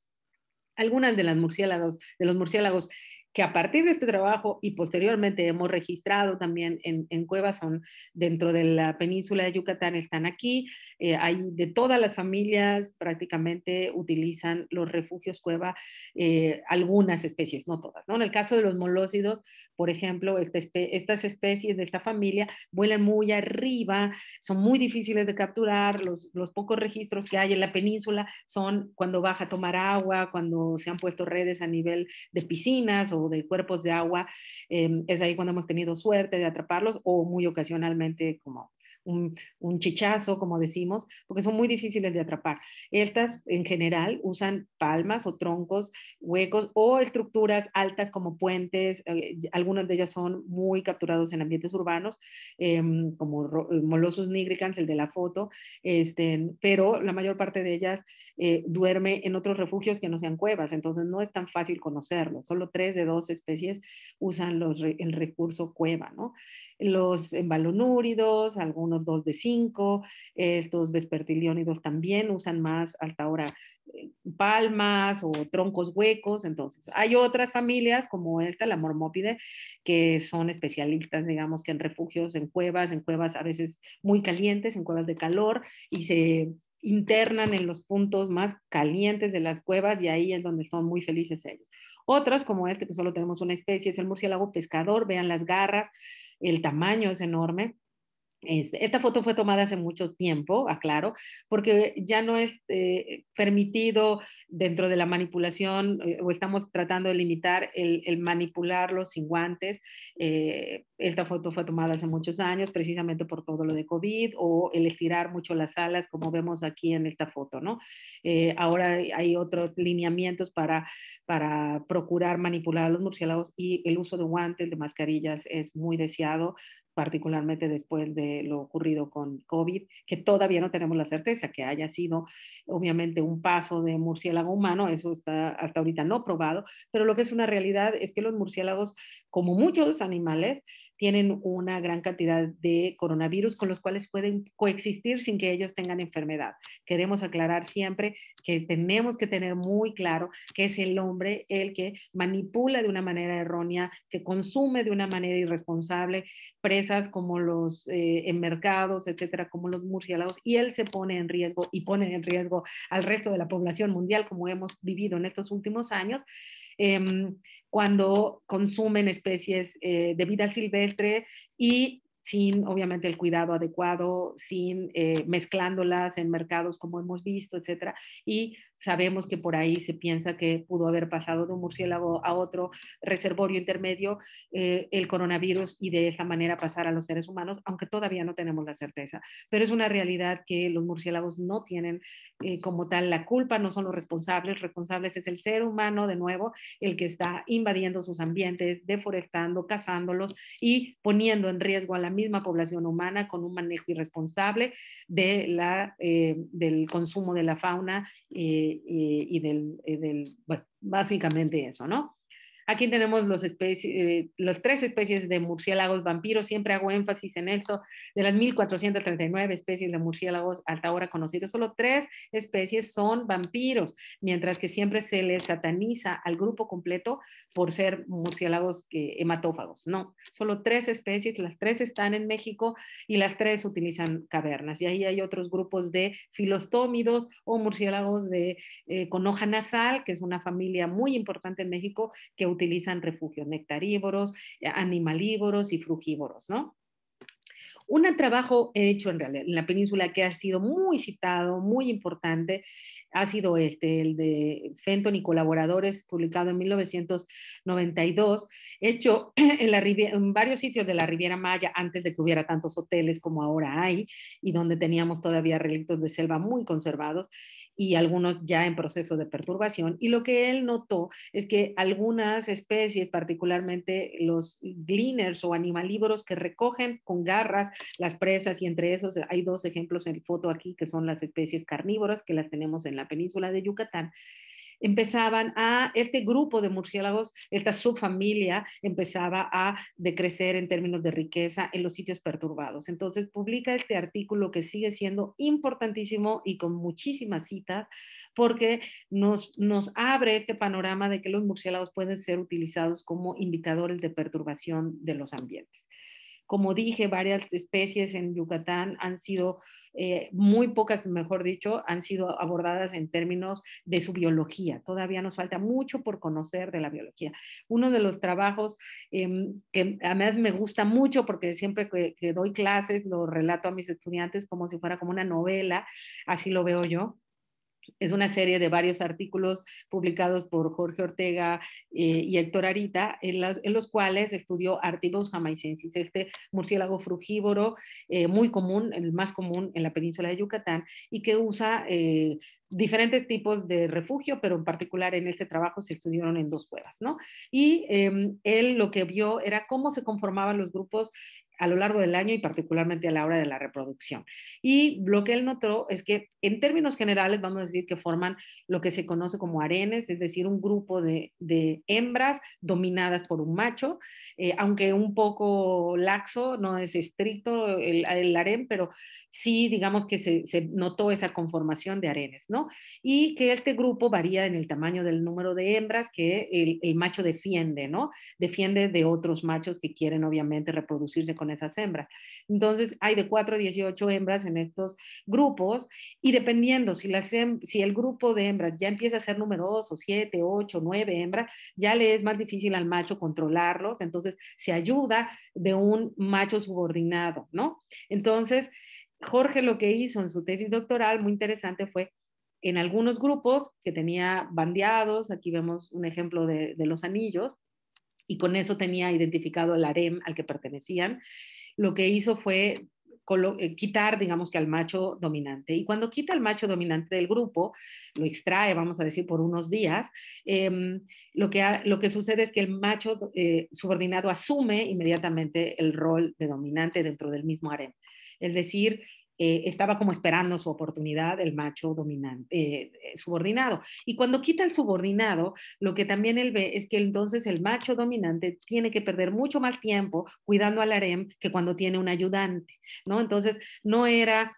algunas de las murciélagos, de los murciélagos que a partir de este trabajo y posteriormente hemos registrado también en, cuevas son dentro de la península de Yucatán, están aquí. Eh, hay de todas las familias prácticamente utilizan los refugios Cueva, eh, algunas especies, no todas. ¿no? En el caso de los molócidos. Por ejemplo, estas especies de esta familia vuelan muy arriba, son muy difíciles de capturar, los, pocos registros que hay en la península son cuando baja a tomar agua, cuando se han puesto redes a nivel de piscinas o de cuerpos de agua, em, es ahí cuando hemos tenido suerte de atraparlos o muy ocasionalmente como un, chichazo, como decimos, porque son muy difíciles de atrapar. Estas en general usan palmas o troncos huecos o estructuras altas como puentes, eh, algunas de ellas son muy capturados en ambientes urbanos, em, como eh, Molossus nigricans, el de la foto, este, pero la mayor parte de ellas eh, duerme en otros refugios que no sean cuevas, entonces no es tan fácil conocerlo. Solo tres de dos especies usan los, el recurso cueva, ¿no? Los embalonúridos, algunos dos de cinco, estos vespertiliónidos también usan más hasta ahora eh, palmas o troncos huecos, entonces hay otras familias como esta, la mormópide, que son especialistas, digamos, que en refugios, en cuevas, en cuevas a veces muy calientes, en cuevas de calor, y se internan en los puntos más calientes de las cuevas y ahí es donde son muy felices ellos. Otras, como este, que solo tenemos una especie, es el murciélago pescador, vean las garras, el tamaño es enorme, este, esta foto fue tomada hace mucho tiempo, aclaro, porque ya no es eh, permitido dentro de la manipulación eh, o estamos tratando de limitar el, el manipularlo sin guantes. Eh, esta foto fue tomada hace muchos años precisamente por todo lo de COVID o el estirar mucho las alas, como vemos aquí en esta foto, ¿no? ahora hay otros lineamientos para, para procurar manipular a los murciélagos y el uso de guantes, de mascarillas es muy deseado particularmente después de lo ocurrido con COVID, que todavía no tenemos la certeza que haya sido obviamente un paso de murciélago humano, eso está hasta ahorita no probado, pero lo que es una realidad es que los murciélagos, como muchos animales, tienen una gran cantidad de coronavirus con los cuales pueden coexistir sin que ellos tengan enfermedad. Queremos aclarar siempre que tenemos que tener muy claro que es el hombre el que manipula de una manera errónea, que consume de una manera irresponsable presas como los eh, en mercados, etcétera, como los murciélagos, y él se pone en riesgo y pone en riesgo al resto de la población mundial como hemos vivido en estos últimos años. Em, cuando consumen especies eh, de vida silvestre y sin obviamente el cuidado adecuado, sin eh, mezclándolas en mercados como hemos visto, etcétera, y sabemos que por ahí se piensa que pudo haber pasado de un murciélago a otro reservorio intermedio eh, el coronavirus y de esa manera pasar a los seres humanos, aunque todavía no tenemos la certeza. Pero es una realidad que los murciélagos no tienen eh, como tal la culpa, no son los responsables, responsables es el ser humano de nuevo, el que está invadiendo sus ambientes, deforestando, cazándolos y poniendo en riesgo a la misma población humana con un manejo irresponsable de la, eh, del consumo de la fauna. Eh, y, del, del bueno, básicamente eso, ¿no? Aquí tenemos los eh, las tres especies de murciélagos vampiros. Siempre hago énfasis en esto. De las 1.439 especies de murciélagos hasta ahora conocidas, solo tres especies son vampiros, mientras que siempre se les sataniza al grupo completo por ser murciélagos que, hematófagos. No, solo tres especies, las tres están en México y las tres utilizan cavernas. Y ahí hay otros grupos de filostómidos o murciélagos de, eh, con hoja nasal, que es una familia muy importante en México que utilizan refugios nectarívoros, eh, animalívoros y frugívoros, ¿no? Un trabajo hecho en, en la península que ha sido muy citado, muy importante, sido Este, el de Fenton y colaboradores, publicado en 1992, hecho en, la varios sitios de la Riviera Maya antes de que hubiera tantos hoteles como ahora hay y donde teníamos todavía relictos de selva muy conservados y algunos ya en proceso de perturbación. Y lo que él notó es que algunas especies, particularmente los gleaners o animalívoros que recogen con garras las presas, y entre esos hay dos ejemplos en foto aquí, que son las especies carnívoras, que las tenemos en la península de Yucatán, empezaban a, este grupo de murciélagos, esta subfamilia empezaba a decrecer en términos de riqueza en los sitios perturbados. Entonces publica este artículo que sigue siendo importantísimo y con muchísimas citas porque nos, nos abre este panorama de que los murciélagos pueden ser utilizados como indicadores de perturbación de los ambientes. Como dije, varias especies en Yucatán han sido, eh, muy pocas, mejor dicho, han sido abordadas en términos de su biología. Todavía nos falta mucho por conocer de la biología. Uno de los trabajos em, que a mí me gusta mucho porque siempre que doy clases lo relato a mis estudiantes como si fuera como una novela, así lo veo yo es una serie de varios artículos publicados por Jorge Ortega eh, y Héctor Arita, en, los cuales estudió Artibus jamaicensis, este murciélago frugívoro eh, muy común, el más común en la península de Yucatán, y que usa eh, diferentes tipos de refugio, pero en particular en este trabajo se estudiaron en dos cuevas, ¿no? Y em, él lo que vio era cómo se conformaban los grupos a lo largo del año y particularmente a la hora de la reproducción. Y lo que él notó es que en términos generales vamos a decir que forman lo que se conoce como arenes, es decir, un grupo de, de hembras dominadas por un macho, eh, aunque un poco laxo, no es estricto el, el aren pero sí digamos que se, se, notó esa conformación de arenes, ¿no? Y que este grupo varía en el tamaño del número de hembras que el, el macho defiende, ¿no? Defiende de otros machos que quieren obviamente reproducirse con esas hembras. Entonces, hay de 4 a 18 hembras en estos grupos y dependiendo si, las, si el grupo de hembras ya empieza a ser numeroso, 7, 8, 9 hembras, ya le es más difícil al macho controlarlos, entonces se ayuda de un macho subordinado, ¿no? Entonces, Jorge lo que hizo en su tesis doctoral, muy interesante, fue en algunos grupos que tenía bandeados, aquí vemos un ejemplo de, de los anillos, y con eso tenía identificado el harem al que pertenecían, lo que hizo fue eh, quitar, digamos que al macho dominante. Y cuando quita al macho dominante del grupo, lo extrae, vamos a decir, por unos días, em, lo, que lo que sucede es que el macho eh, subordinado asume inmediatamente el rol de dominante dentro del mismo harem. Es decir, eh, estaba como esperando su oportunidad el macho dominante, eh, eh, subordinado. Y cuando quita el subordinado, lo que también él ve es que entonces el macho dominante tiene que perder mucho más tiempo cuidando al harem que cuando tiene un ayudante, ¿no? Entonces, no era...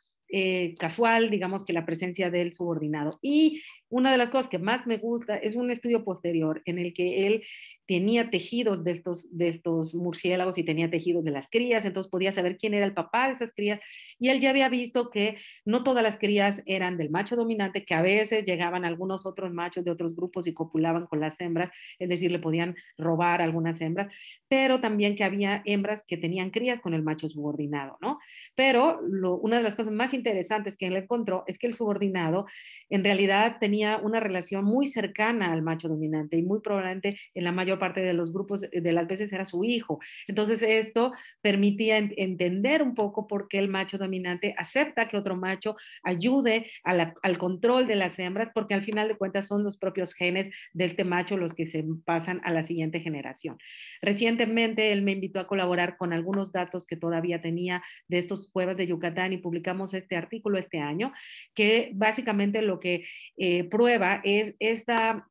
casual, digamos que la presencia del subordinado. Y una de las cosas que más me gusta es un estudio posterior en el que él tenía tejidos de estos, de estos murciélagos y tenía tejidos de las crías, entonces podía saber quién era el papá de esas crías. Y él ya había visto que no todas las crías eran del macho dominante, que a veces llegaban algunos otros machos de otros grupos y copulaban con las hembras, es decir, le podían robar algunas hembras, pero también que había hembras que tenían crías con el macho subordinado, ¿no? Pero una de las cosas más interesantes que él encontró es que el subordinado en realidad tenía una relación muy cercana al macho dominante y muy probablemente en la mayor parte de los grupos de las veces era su hijo. Entonces esto permitía entender un poco por qué el macho dominante acepta que otro macho ayude al control de las hembras, porque al final de cuentas son los propios genes de este macho los que se pasan a la siguiente generación. Recientemente él me invitó a colaborar con algunos datos que todavía tenía de estos cuevas de Yucatán y publicamos este artículo este año, que básicamente lo que eh, prueba es esta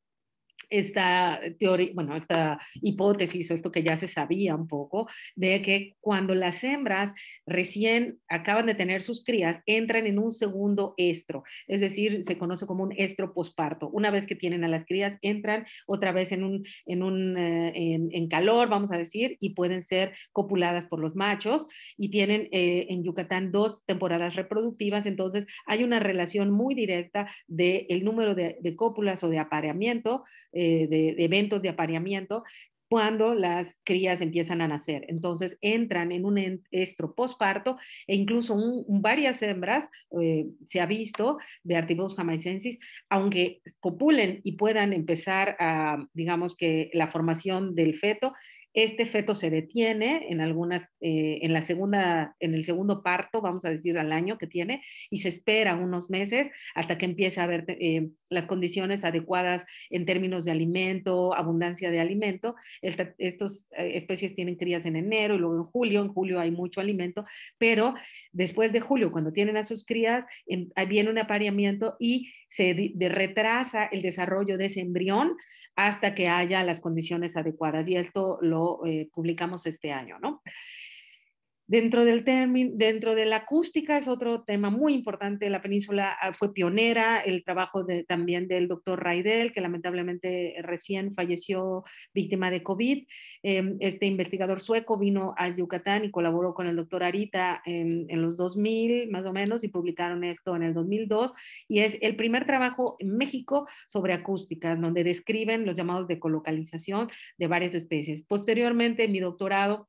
esta teoría, bueno, esta hipótesis o esto que ya se sabía un poco, de que cuando las hembras recién acaban de tener sus crías, entran en un segundo estro, es decir, se conoce como un estro posparto. Una vez que tienen a las crías, entran otra vez en un, en un, eh, en, calor, vamos a decir, y pueden ser copuladas por los machos y tienen eh, en Yucatán dos temporadas reproductivas, entonces hay una relación muy directa del número de, cópulas o de apareamiento eh, de, eventos de apareamiento cuando las crías empiezan a nacer. Entonces entran en un estro posparto e incluso varias hembras, eh, se ha visto, de Artibus jamaicensis, aunque copulen y puedan empezar a, digamos que la formación del feto, este feto se detiene en alguna, eh, en la segunda, en el segundo parto, vamos a decir al año que tiene, y se espera unos meses hasta que empiece a haber eh, las condiciones adecuadas en términos de alimento, abundancia de alimento. Estas eh, especies tienen crías en enero y luego en julio. En julio hay mucho alimento, pero después de julio, cuando tienen a sus crías, viene un apareamiento y se retrasa el desarrollo de ese embrión hasta que haya las condiciones adecuadas. Y esto lo eh, publicamos este año, ¿no? Dentro del dentro de la acústica es otro tema muy importante. La península ah, fue pionera, el trabajo también del doctor Raidel, que lamentablemente eh, recién falleció víctima de COVID. Em, este investigador sueco vino a Yucatán y colaboró con el doctor Arita en, en, los 2000, más o menos, y publicaron esto en el 2002. Y es el primer trabajo en México sobre acústica, donde describen los llamados de colocalización de varias especies. Posteriormente, mi doctorado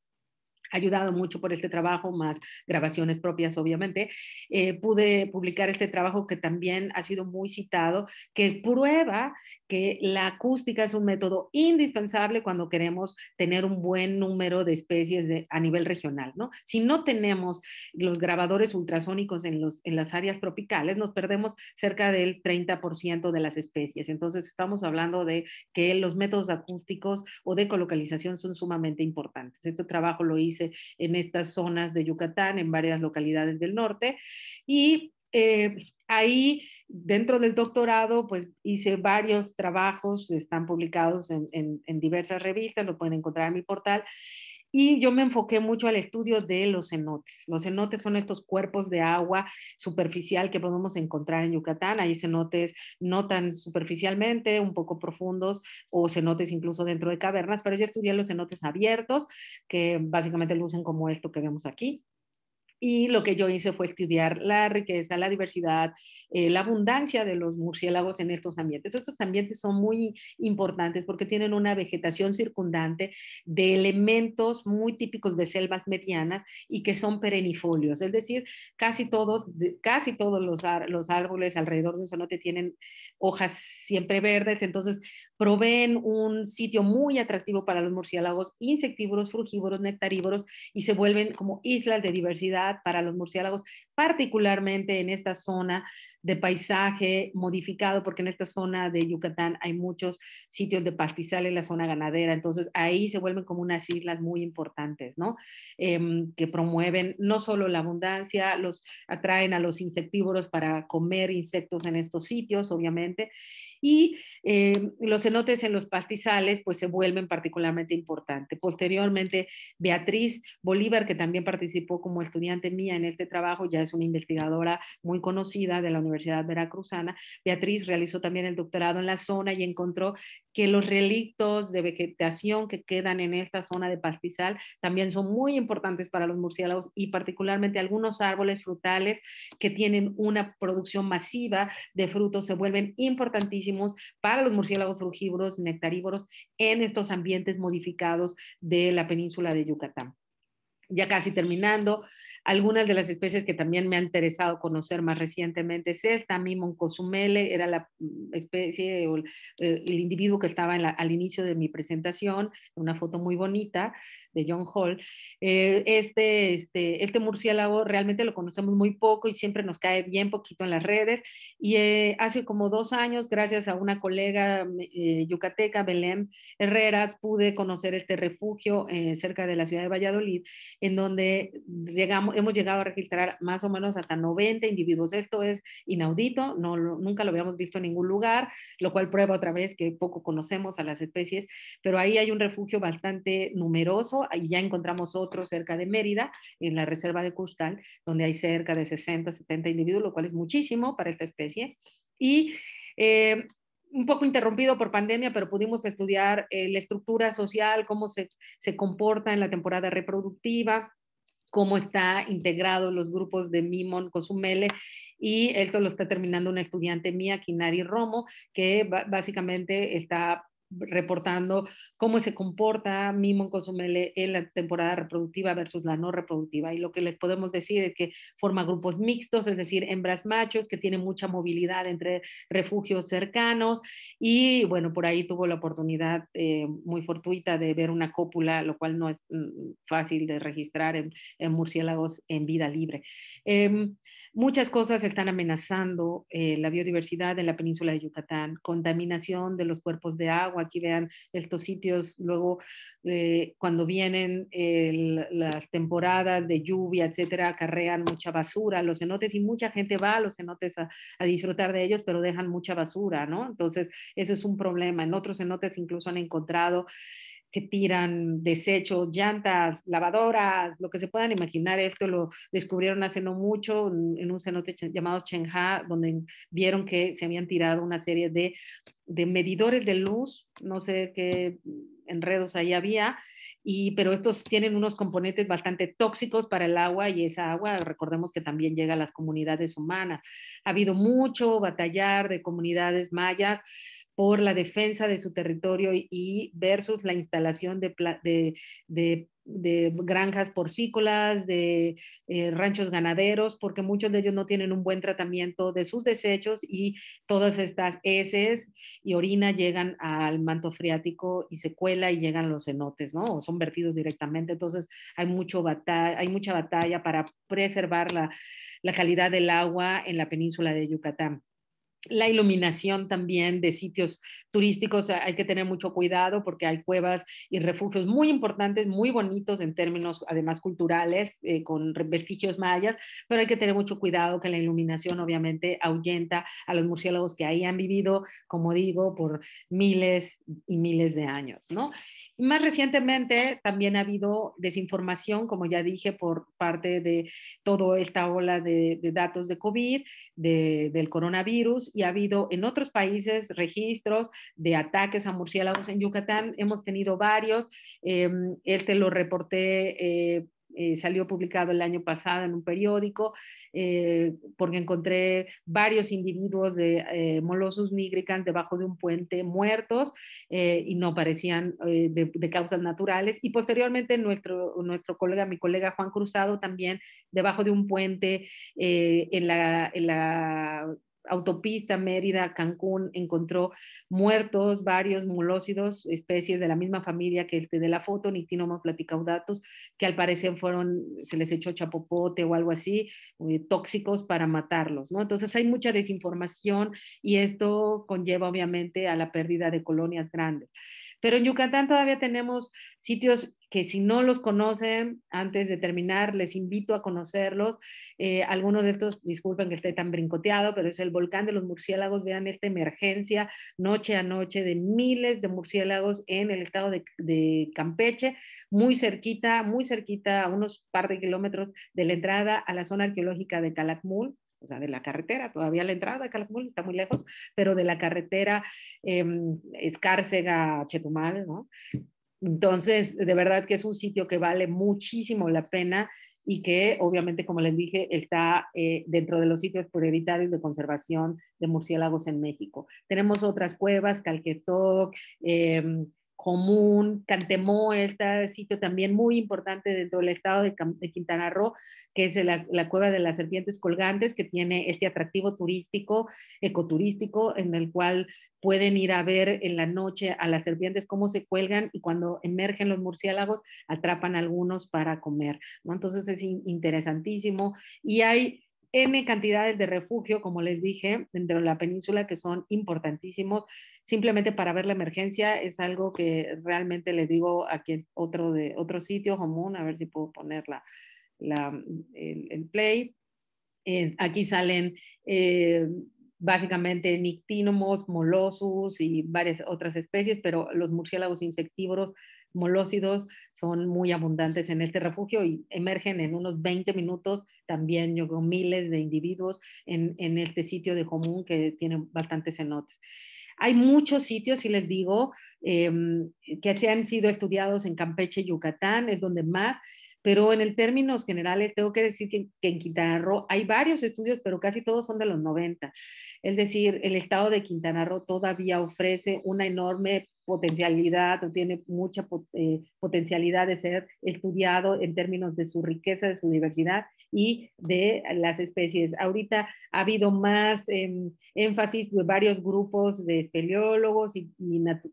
ayudado mucho por este trabajo, más grabaciones propias, obviamente. Eh, pude publicar este trabajo que también ha sido muy citado, que prueba que la acústica es un método indispensable cuando queremos tener un buen número de especies a nivel regional, ¿no? Si no tenemos los grabadores ultrasónicos en, los, en las áreas tropicales, nos perdemos cerca del 30% de las especies. Entonces, estamos hablando de que los métodos acústicos o de colocalización son sumamente importantes. Este trabajo lo hice en estas zonas de Yucatán, en varias localidades del norte. Y eh, ahí, dentro del doctorado, pues hice varios trabajos, están publicados en diversas revistas, lo pueden encontrar en mi portal y yo me enfoqué mucho al estudio de los cenotes. Los cenotes son estos cuerpos de agua superficial que podemos encontrar en Yucatán. Hay cenotes no tan superficialmente, un poco profundos, o cenotes incluso dentro de cavernas, pero yo estudié los cenotes abiertos, que básicamente lucen como esto que vemos aquí. Y lo que yo hice fue estudiar la riqueza, la diversidad, eh, la abundancia de los murciélagos en estos ambientes. Estos ambientes son muy importantes porque tienen una vegetación circundante de elementos muy típicos de selvas medianas y que son perennifolios, es decir, casi todos, casi todos los, los árboles alrededor de un cenote tienen hojas siempre verdes, entonces proveen un sitio muy atractivo para los murciélagos insectívoros, frugívoros, nectarívoros y se vuelven como islas de diversidad para los murciélagos, particularmente en esta zona de paisaje modificado, porque en esta zona de Yucatán hay muchos sitios de pastizal en la zona ganadera, entonces ahí se vuelven como unas islas muy importantes, ¿no? Em, que promueven no solo la abundancia, los atraen a los insectívoros para comer insectos en estos sitios, obviamente, y eh, los cenotes en los pastizales pues se vuelven particularmente importantes. Posteriormente, Beatriz Bolívar, que también participó como estudiante mía en este trabajo, ya es una investigadora muy conocida de la Universidad Veracruzana, Beatriz realizó también el doctorado en la zona y encontró que los relictos de vegetación que quedan en esta zona de pastizal también son muy importantes para los murciélagos y particularmente algunos árboles frutales que tienen una producción masiva de frutos se vuelven importantísimos para los murciélagos frugívoros, nectarívoros en estos ambientes modificados de la península de Yucatán ya casi terminando, algunas de las especies que también me ha interesado conocer más recientemente es el Tamimon Cozumele, era la mm, especie o eh, el, individuo que estaba al inicio de mi presentación, una foto muy bonita de John Hall. Eh, este, este, este murciélago realmente lo conocemos muy poco y siempre nos cae bien poquito en las redes. Y eh, hace como dos años, gracias a una colega yucateca, Belén Herrera, pude conocer este refugio cerca de la ciudad de Valladolid, en donde llegamos hemos llegado a registrar más o menos hasta 90 individuos. Esto es inaudito, no, nunca lo habíamos visto en ningún lugar, lo cual prueba otra vez que poco conocemos a las especies, pero ahí hay un refugio bastante numeroso y ya encontramos otro cerca de Mérida, en la reserva de Custal, donde hay cerca de 60, 70 individuos, lo cual es muchísimo para esta especie. Y eh, un poco interrumpido por pandemia, pero pudimos estudiar eh, la estructura social, cómo se, se comporta en la temporada reproductiva, cómo está integrado los grupos de Mimon, Cozumele, y esto lo está terminando una estudiante mía, Kinari Romo, que básicamente está reportando cómo se comporta Mimon Cozumel en la temporada reproductiva versus la no reproductiva. Y lo que les podemos decir es que forma grupos mixtos, es decir, hembras machos, que tienen mucha movilidad entre refugios cercanos. Y bueno, por ahí tuvo la oportunidad eh, muy fortuita de ver una cópula, lo cual no es mm, fácil de registrar en, murciélagos en vida libre. Em, muchas cosas están amenazando eh, la biodiversidad en la península de Yucatán, contaminación de los cuerpos de agua aquí vean estos sitios, luego eh, cuando vienen las temporadas de lluvia, etcétera, acarrean mucha basura los cenotes y mucha gente va a los cenotes a, a, disfrutar de ellos, pero dejan mucha basura, ¿no? Entonces, eso es un problema. En otros cenotes incluso han encontrado que tiran desechos, llantas, lavadoras, lo que se puedan imaginar. Esto lo descubrieron hace no mucho en un cenote llamado Chenha, donde vieron que se habían tirado una serie de, medidores de luz, no sé qué enredos ahí había, y, pero estos tienen unos componentes bastante tóxicos para el agua y esa agua, recordemos que también llega a las comunidades humanas. Ha habido mucho batallar de comunidades mayas por la defensa de su territorio y versus la instalación de, de, granjas porcícolas, de eh, ranchos ganaderos, porque muchos de ellos no tienen un buen tratamiento de sus desechos y todas estas heces y orina llegan al manto freático y se cuela y llegan los cenotes, ¿no? O son vertidos directamente. Entonces hay, mucho batalla, hay mucha batalla para preservar la calidad del agua en la península de Yucatán la iluminación también de sitios turísticos, eh, hay que tener mucho cuidado porque hay cuevas y refugios muy importantes, muy bonitos en términos además culturales, eh, con vestigios mayas, pero hay que tener mucho cuidado que la iluminación obviamente ahuyenta a los murciélagos que ahí han vivido, como digo, por miles y miles de años, Y más recientemente también ha habido desinformación, como ya dije, por parte de toda esta ola de, datos de COVID, del coronavirus, y ha habido en otros países registros de ataques a murciélagos. En Yucatán hemos tenido varios. Eh, este lo reporté. Eh, eh, salió publicado el año pasado en un periódico, porque encontré varios individuos de Molossus nigricans debajo de un puente muertos y no parecían de, causas naturales. Y posteriormente nuestro, nuestro colega, mi colega Juan Cruzado, también debajo de un puente en la autopista Mérida, Cancún, encontró muertos, varios mulócidos, especies de la misma familia que el de la foto, platicado platicaudatus, que al parecer fueron, se les echó chapopote o algo así, eh, tóxicos para matarlos, ¿no? Entonces hay mucha desinformación y esto conlleva obviamente a la pérdida de colonias grandes. Pero en Yucatán todavía tenemos sitios que si no los conocen, antes de terminar, les invito a conocerlos. Eh, algunos de estos, disculpen que esté tan brincoteado, pero es el volcán de los murciélagos. Vean esta emergencia noche a noche de miles de murciélagos en el estado de, de Campeche, muy cerquita, muy cerquita, a unos par de kilómetros de la entrada a la zona arqueológica de Calakmul o sea, de la carretera, todavía la entrada de Calakmul está muy lejos, pero de la carretera em, Escárcega Chetumal, ¿no? Entonces, de verdad que es un sitio que vale muchísimo la pena y que obviamente, como les dije, está eh, dentro de los sitios prioritarios de conservación de murciélagos en México. Tenemos otras cuevas, Calquetoc, eh, común, Cantemó, este sitio también muy importante dentro del estado de, Quintana Roo, que es la, cueva de las serpientes colgantes, que tiene este atractivo turístico, ecoturístico, en el cual pueden ir a ver en la noche a las serpientes cómo se cuelgan y cuando emergen los murciélagos atrapan algunos para comer. Entonces es interesantísimo. Y hay N cantidades de refugio, como les dije, dentro de la península que son importantísimos. Simplemente para ver la emergencia es algo que realmente les digo aquí en otro, de, otro sitio común, a ver si puedo poner mm, el, play. Eh, aquí salen eh, básicamente nictínomos, molosus y varias otras especies, pero los murciélagos insectívoros molócidos son muy abundantes en este refugio y emergen en unos 20 minutos también yo miles de individuos en, este sitio de común que tiene bastantes cenotes. Hay muchos sitios, y les digo, em, que se han sido estudiados en Campeche, Yucatán, es donde más, pero en el términos generales tengo que decir que, en Quintana Roo hay varios estudios, pero casi todos son de los 90. Es decir, el estado de Quintana Roo todavía ofrece una enorme potencialidad o tiene mucha eh, potencialidad de ser estudiado en términos de su riqueza, de su diversidad y de las especies. Ahorita ha habido más em, énfasis de varios grupos de espeleólogos y,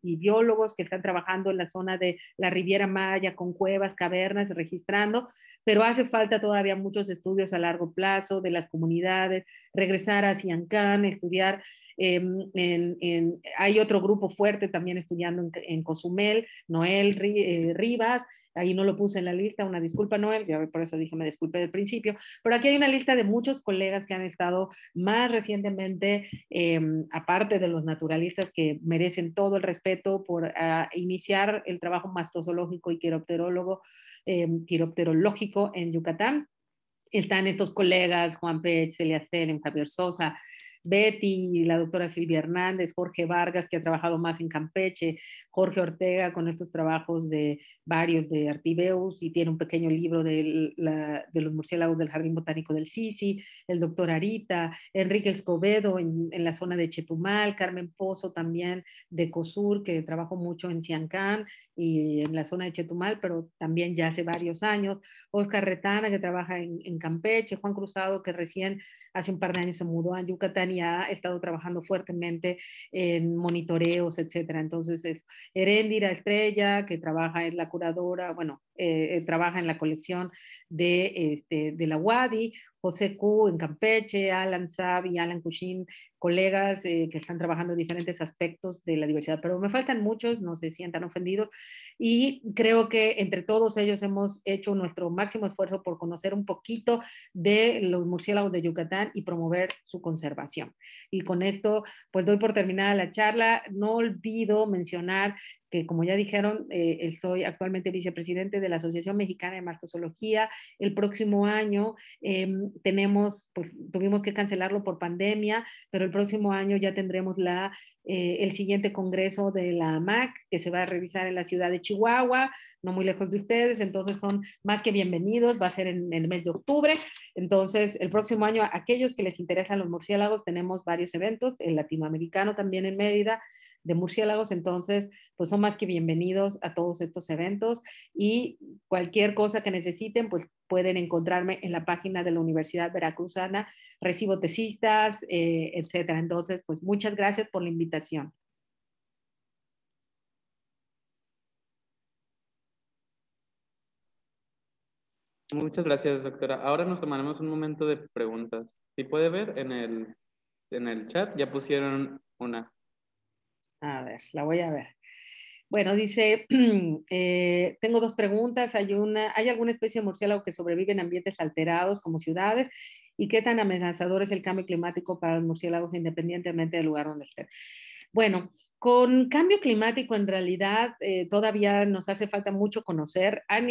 biólogos que están trabajando en la zona de la Riviera Maya con cuevas, cavernas, registrando, pero hace falta todavía muchos estudios a largo plazo de las comunidades, regresar a Siancán, estudiar Em, en, hay otro grupo fuerte también estudiando en, Cozumel, Noel eh, Rivas, ahí no lo puse en la lista, una disculpa Noel, ya por eso dije me disculpe del principio, pero aquí hay una lista de muchos colegas que han estado más recientemente, em, aparte de los naturalistas que merecen todo el respeto por iniciar el trabajo mastozoológico y quiropterólogo, em, quiropterológico en Yucatán. Están estos colegas, Juan Pech, Celia Celen, Javier Sosa, Betty, la doctora Silvia Hernández, Jorge Vargas, que ha trabajado más en Campeche, Jorge Ortega con estos trabajos de varios de Artibeus y tiene un pequeño libro de, los murciélagos del Jardín Botánico del Sisi, el doctor Arita, Enrique Escobedo en, la zona de Chetumal, Carmen Pozo también de COSUR, que trabajó mucho en Ciancán, y en la zona de Chetumal, pero también ya hace varios años. Oscar Retana, que trabaja en, Campeche, Juan Cruzado, que recién hace un par de años se mudó a Yucatán y ha estado trabajando fuertemente en monitoreos, etcétera. Entonces es Herendira Estrella, que trabaja en la curadora, bueno, eh, eh, trabaja en la colección de, este, de la UADI, José Q en Campeche, Alan y Alan Cushin colegas eh, que están trabajando en diferentes aspectos de la diversidad, pero me faltan muchos, no se sientan ofendidos y creo que entre todos ellos hemos hecho nuestro máximo esfuerzo por conocer un poquito de los murciélagos de Yucatán y promover su conservación. Y con esto, pues doy por terminada la charla. No olvido mencionar que como ya dijeron, eh, soy actualmente vicepresidente de la Asociación Mexicana de Mastozoología. El próximo año em, tenemos, pues tuvimos que cancelarlo por pandemia, pero el próximo año ya tendremos la, eh, el siguiente congreso de la MAC que se va a revisar en la ciudad de Chihuahua, no muy lejos de ustedes, entonces son más que bienvenidos, va a ser en, en el mes de octubre. Entonces, el próximo año, aquellos que les interesan los murciélagos, tenemos varios eventos, el latinoamericano también en Mérida, de murciélagos. Entonces, pues son más que bienvenidos a todos estos eventos y cualquier cosa que necesiten, pues pueden encontrarme en la página de la Universidad Veracruzana, recibo tesistas, eh, etcétera. Entonces, pues muchas gracias por la invitación. Muchas gracias, doctora. Ahora nos tomaremos un momento de preguntas. Si puede ver en el chat, ya pusieron una. A ver, la voy a ver. Bueno, dice, eh, tengo dos preguntas. Hay, una, ¿Hay alguna especie de murciélago que sobrevive en ambientes alterados como ciudades? ¿Y qué tan amenazador es el cambio climático para los murciélagos independientemente del lugar donde estén? Bueno, con cambio climático, en realidad, eh, todavía nos hace falta mucho conocer. Han,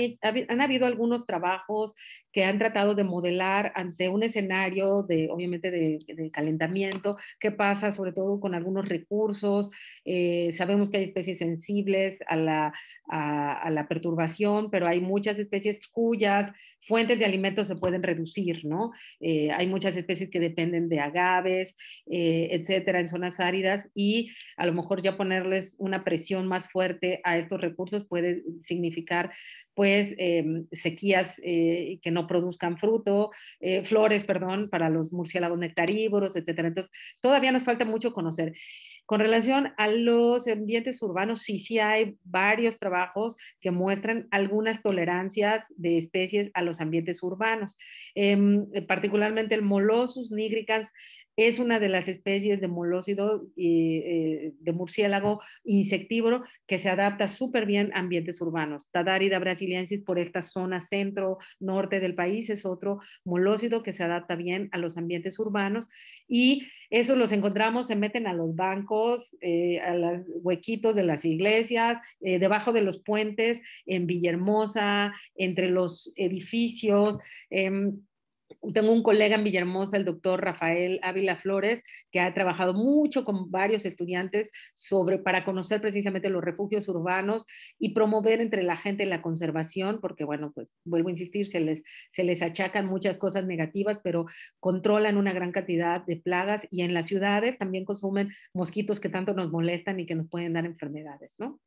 habido algunos trabajos que han tratado de modelar ante un escenario de, obviamente, de, calentamiento, qué pasa sobre todo con algunos recursos. Eh, sabemos que hay especies sensibles a la, perturbación, pero hay muchas especies cuyas fuentes de alimentos se pueden reducir, ¿no? Eh, hay muchas especies que dependen de agaves, etcétera, en zonas áridas y a lo mejor ya ponerles una presión más fuerte a estos recursos puede significar pues em, sequías eh, que no produzcan fruto, eh, flores, perdón, para los murciélagos nectarívoros, etcétera. Entonces, todavía nos falta mucho conocer. Con relación a los ambientes urbanos, sí, sí hay varios trabajos que muestran algunas tolerancias de especies a los ambientes urbanos. Em, particularmente el Molossus nigricans es una de las especies de molócido eh, de murciélago insectívoro que se adapta súper bien a ambientes urbanos. Tadarida brasiliensis por esta zona centro norte del país es otro molócido que se adapta bien a los ambientes urbanos y esos los encontramos, se meten a los bancos, eh, a los huequitos de las iglesias, eh, debajo de los puentes, en Villahermosa, entre los edificios. Em, tengo un colega en Villahermosa, el doctor Rafael Ávila Flores, que ha trabajado mucho con varios estudiantes sobre, para conocer precisamente los refugios urbanos y promover entre la gente la conservación, porque bueno, pues vuelvo a insistir, se les, se les achacan muchas cosas negativas, pero controlan una gran cantidad de plagas y en las ciudades también consumen mosquitos que tanto nos molestan y que nos pueden dar enfermedades, ¿no?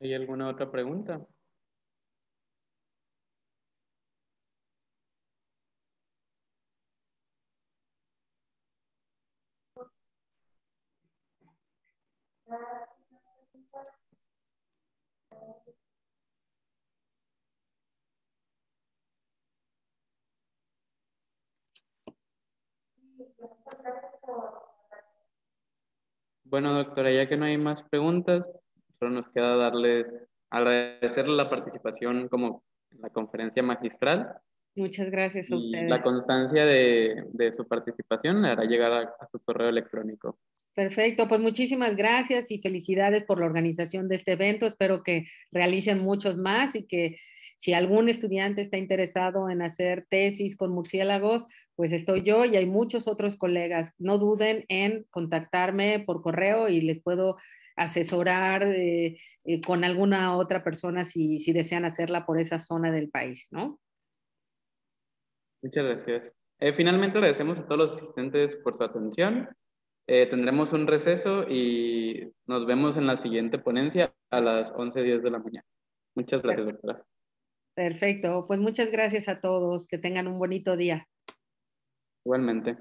¿Hay alguna otra pregunta? Bueno, doctora, ya que no hay más preguntas, solo nos queda darles, agradecerle la participación como la conferencia magistral. Muchas gracias a ustedes. La constancia de, su participación le hará llegar a su correo electrónico. Perfecto, pues muchísimas gracias y felicidades por la organización de este evento. Espero que realicen muchos más y que si algún estudiante está interesado en hacer tesis con murciélagos, pues estoy yo y hay muchos otros colegas. No duden en contactarme por correo y les puedo asesorar eh, eh, con alguna otra persona si, desean hacerla por esa zona del país, ¿no? Muchas gracias. Eh, finalmente agradecemos a todos los asistentes por su atención. tendremos un receso y nos vemos en la siguiente ponencia a las 11.10 de la mañana. Muchas gracias, doctora. Perfecto. Pues muchas gracias a todos. Que tengan un bonito día. Igualmente.